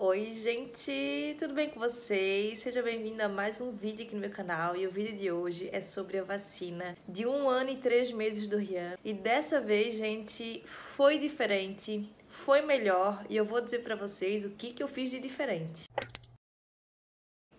Oi, gente! Tudo bem com vocês? Seja bem-vindo a mais um vídeo aqui no meu canal e o vídeo de hoje é sobre a vacina de um ano e três meses do Rian. E dessa vez, gente, foi diferente, foi melhor e eu vou dizer pra vocês o que, que eu fiz de diferente.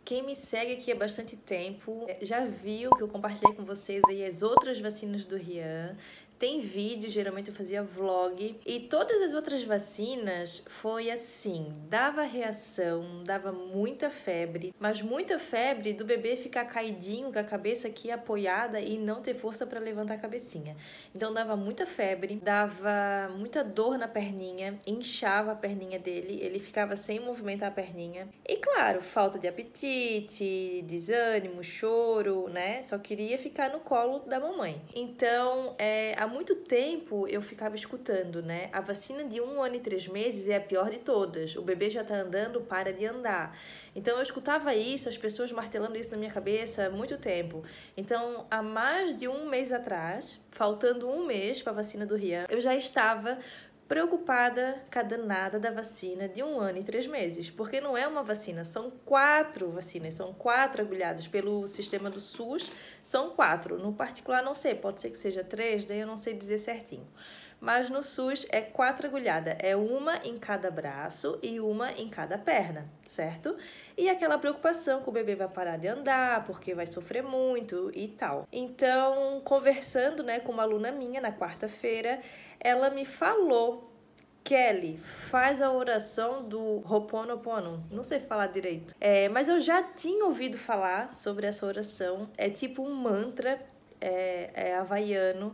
Quem me segue aqui há bastante tempo já viu que eu compartilhei com vocês aí as outras vacinas do Rian tem vídeo, geralmente eu fazia vlog. E todas as outras vacinas foi assim: dava reação, dava muita febre, mas muita febre do bebê ficar caidinho com a cabeça aqui apoiada e não ter força para levantar a cabecinha. Então dava muita febre, dava muita dor na perninha, inchava a perninha dele, ele ficava sem movimentar a perninha. E claro, falta de apetite, desânimo, choro, né? Só queria ficar no colo da mamãe. Então, é, a muito tempo eu ficava escutando, né? A vacina de um ano e três meses é a pior de todas. O bebê já tá andando, para de andar. Então eu escutava isso, as pessoas martelando isso na minha cabeça há muito tempo. Então, há mais de um mês atrás, faltando um mês para a vacina do Rian, eu já estava preocupada com a danada da vacina de um ano e três meses, porque não é uma vacina, são quatro vacinas, são quatro agulhadas pelo sistema do SUS, são quatro. No particular, não sei, pode ser que seja três, daí eu não sei dizer certinho mas no SUS é quatro agulhadas, é uma em cada braço e uma em cada perna, certo? E aquela preocupação que o bebê vai parar de andar, porque vai sofrer muito e tal. Então, conversando, né, com uma aluna minha na quarta-feira, ela me falou Kelly, faz a oração do Ho'oponopono. Não sei falar direito. É, mas eu já tinha ouvido falar sobre essa oração. É tipo um mantra, é, é havaiano.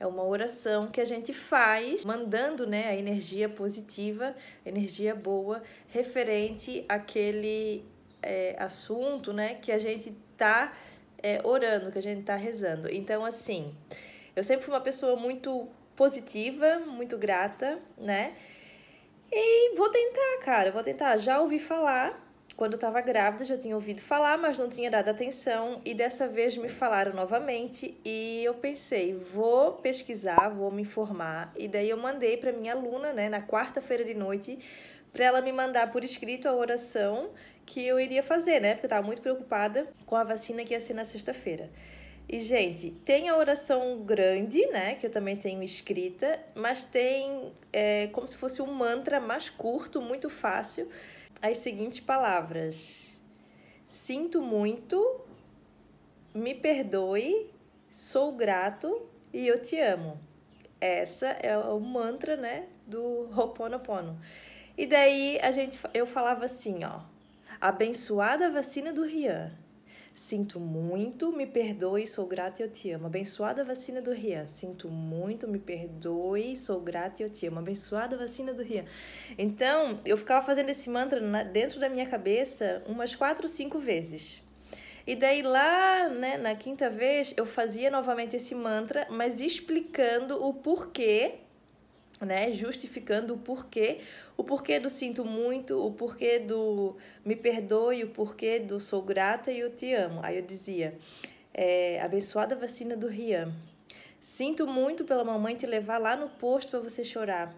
É uma oração que a gente faz mandando né, a energia positiva, energia boa, referente àquele é, assunto né, que a gente está é, orando, que a gente está rezando. Então, assim, eu sempre fui uma pessoa muito positiva, muito grata, né? E vou tentar, cara, vou tentar. Já ouvi falar quando estava grávida, já tinha ouvido falar, mas não tinha dado atenção, e dessa vez me falaram novamente e eu pensei, vou pesquisar, vou me informar. E daí eu mandei para minha aluna, né, na quarta-feira de noite, para ela me mandar por escrito a oração que eu iria fazer, né? Porque eu estava muito preocupada com a vacina que ia ser na sexta-feira. E, gente, tem a oração grande, né? Que eu também tenho escrita, mas tem é, como se fosse um mantra mais curto, muito fácil as seguintes palavras: Sinto muito, me perdoe, sou grato e eu te amo. Essa é o mantra, né, do Ho'oponopono. E daí a gente eu falava assim, ó: Abençoada vacina do Rian. Sinto muito, me perdoe, sou grata e eu te amo. Abençoada vacina do Rian. Sinto muito, me perdoe, sou grata e eu te amo. Abençoada vacina do Rian. Então, eu ficava fazendo esse mantra dentro da minha cabeça umas quatro, cinco vezes. E daí lá, né, na quinta vez, eu fazia novamente esse mantra, mas explicando o porquê né, justificando o porquê, o porquê do sinto muito, o porquê do me perdoe, o porquê do sou grata e eu te amo. Aí eu dizia, é, abençoada vacina do Rian, sinto muito pela mamãe te levar lá no posto para você chorar.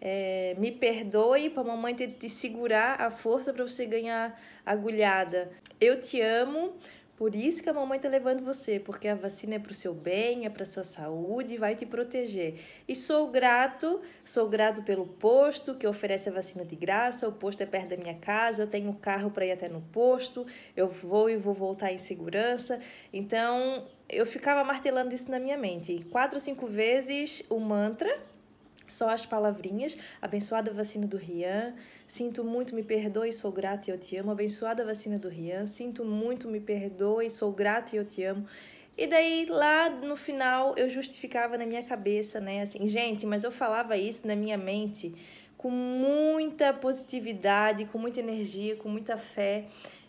É, me perdoe para mamãe te, te segurar a força para você ganhar agulhada. Eu te amo por isso que a mamãe tá levando você, porque a vacina é pro seu bem, é pra sua saúde e vai te proteger. E sou grato, sou grato pelo posto que oferece a vacina de graça. O posto é perto da minha casa, eu tenho carro para ir até no posto, eu vou e vou voltar em segurança. Então, eu ficava martelando isso na minha mente. Quatro ou cinco vezes o mantra só as palavrinhas. Abençoada vacina do Rian. Sinto muito, me perdoe, sou grata e eu te amo. Abençoada vacina do Rian. Sinto muito, me perdoe, sou grata e eu te amo. E daí, lá no final, eu justificava na minha cabeça, né? Assim, gente, mas eu falava isso na minha mente com muita positividade, com muita energia, com muita fé.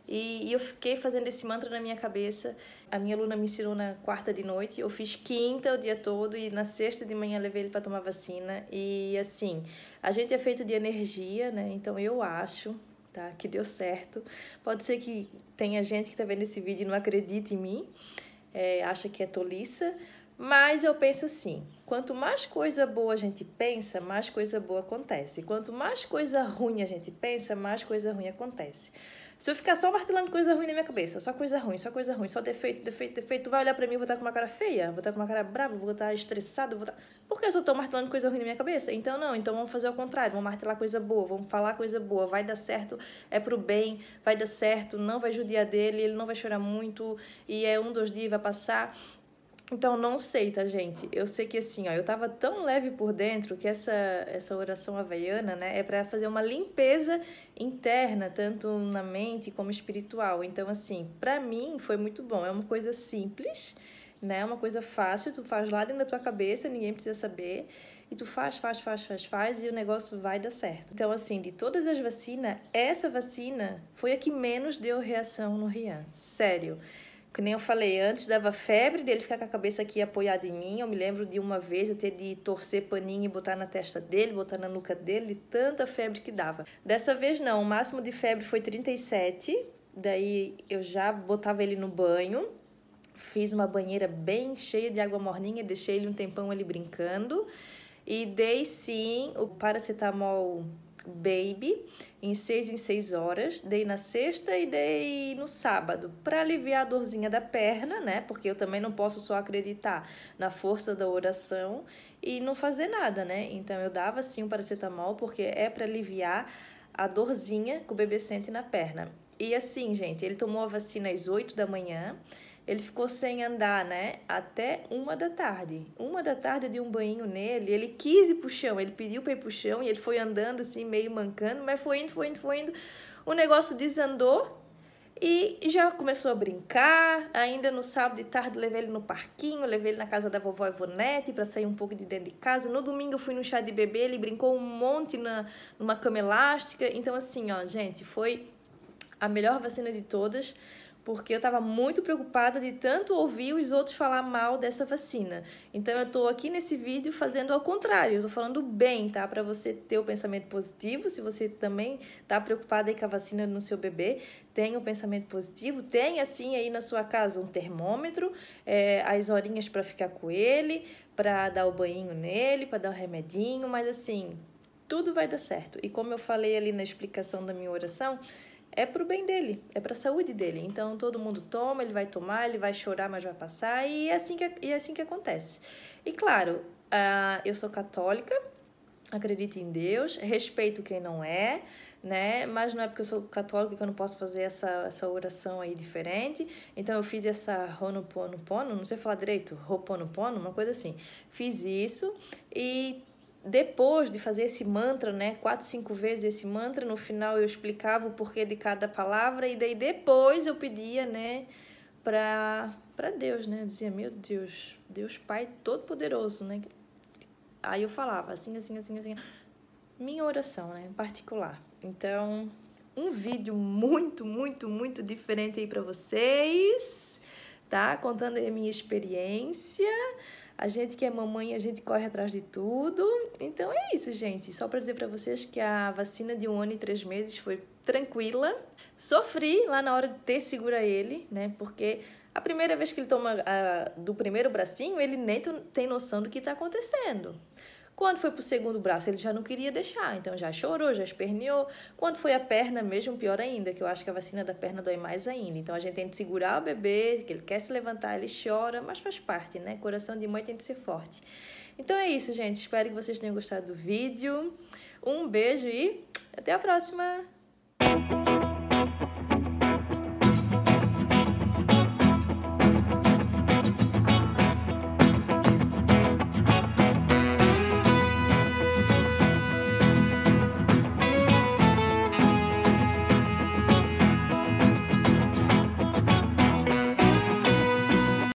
E, e, eu fiquei fazendo esse mantra na minha cabeça. A minha aluna me ensinou na quarta de noite, eu fiz quinta o dia todo e na sexta de manhã levei ele para tomar vacina. E assim, a gente é feito de energia, né? Então eu acho, tá, que deu certo. Pode ser que tenha gente que tá vendo esse vídeo e não acredite em mim, é, acha que é tolice mas eu penso assim: quanto mais coisa boa a gente pensa, mais coisa boa acontece. Quanto mais coisa ruim a gente pensa, mais coisa ruim acontece. Se eu ficar só martelando coisa ruim na minha cabeça, só coisa ruim, só coisa ruim, só defeito, defeito, defeito, tu vai olhar pra mim, e vou estar com uma cara feia, vou estar com uma cara brava, vou estar estressado, vou estar... Por que eu só tô martelando coisa ruim na minha cabeça? Então não, então vamos fazer ao contrário, vamos martelar coisa boa, vamos falar coisa boa, vai dar certo, é pro bem, vai dar certo, não vai judiar dele, ele não vai chorar muito, e é um, dois dias, vai passar. Então, não sei, tá, gente? Eu sei que assim, ó, eu tava tão leve por dentro que essa, essa oração havaiana, né, é para fazer uma limpeza interna, tanto na mente como espiritual. Então, assim, para mim foi muito bom. É uma coisa simples, né? Uma coisa fácil, tu faz lá dentro da tua cabeça, ninguém precisa saber. E tu faz, faz, faz, faz, faz e o negócio vai dar certo. Então, assim, de todas as vacinas, essa vacina foi a que menos deu reação no Rian. Sério que nem eu falei antes, dava febre dele ficar com a cabeça aqui apoiada em mim. Eu me lembro de uma vez eu ter de torcer paninho e botar na testa dele, botar na nuca dele, tanta febre que dava. Dessa vez não, o máximo de febre foi 37, daí eu já botava ele no banho. Fiz uma banheira bem cheia de água morninha, deixei ele um tempão ali brincando e dei sim o paracetamol Baby em seis em seis horas. Dei na sexta e dei no sábado, para aliviar a dorzinha da perna, né? Porque eu também não posso só acreditar na força da oração e não fazer nada, né? Então eu dava sim o um paracetamol, porque é para aliviar a dorzinha que o bebê sente na perna. E assim, gente, ele tomou a vacina às 8 da manhã. Ele ficou sem andar, né? Até uma da tarde. Uma da tarde de um banho nele, ele quis ir pro chão, ele pediu pra ir pro chão e ele foi andando assim, meio mancando, mas foi indo, foi indo, foi indo. O negócio desandou e já começou a brincar. Ainda no sábado de tarde levei ele no parquinho, levei ele na casa da vovó Ivonete para sair um pouco de dentro de casa. No domingo eu fui no chá de bebê, ele brincou um monte na, numa cama elástica. Então assim, ó, gente, foi a melhor vacina de todas porque eu estava muito preocupada de tanto ouvir os outros falar mal dessa vacina. Então eu estou aqui nesse vídeo fazendo ao contrário, eu estou falando bem, tá? Para você ter o pensamento positivo, se você também está preocupada aí com a vacina no seu bebê, tenha um pensamento positivo, tenha assim aí na sua casa um termômetro, é, as horinhas para ficar com ele, para dar o banho nele, para dar o remedinho, mas assim, tudo vai dar certo. E como eu falei ali na explicação da minha oração, é para o bem dele, é para a saúde dele. Então todo mundo toma, ele vai tomar, ele vai chorar, mas vai passar, e é assim que, e é assim que acontece. E claro, uh, eu sou católica, acredito em Deus, respeito quem não é, né? Mas não é porque eu sou católica que eu não posso fazer essa, essa oração aí diferente. Então eu fiz essa Ronoponopono, não sei falar direito, Roponopono, uma coisa assim. Fiz isso e depois de fazer esse mantra, né, quatro, cinco vezes esse mantra, no final eu explicava o porquê de cada palavra e daí depois eu pedia, né, para para Deus, né? Eu dizia, meu Deus, Deus Pai todo poderoso, né? Aí eu falava assim, assim, assim, assim, minha oração, né, em particular. Então, um vídeo muito, muito, muito diferente aí para vocês, tá? Contando a minha experiência a gente que é mamãe, a gente corre atrás de tudo. Então é isso, gente. Só para dizer para vocês que a vacina de um ano e três meses foi tranquila. Sofri lá na hora de ter segura ele, né? Porque a primeira vez que ele toma a, ah, do primeiro bracinho, ele nem tem noção do que está acontecendo. Quando foi para o segundo braço, ele já não queria deixar, então já chorou, já esperneou. Quando foi a perna mesmo, pior ainda, que eu acho que a vacina da perna dói mais ainda. Então a gente tem que segurar o bebê, que ele quer se levantar, ele chora, mas faz parte, né? Coração de mãe tem que ser forte. Então é isso, gente. Espero que vocês tenham gostado do vídeo. Um beijo e até a próxima!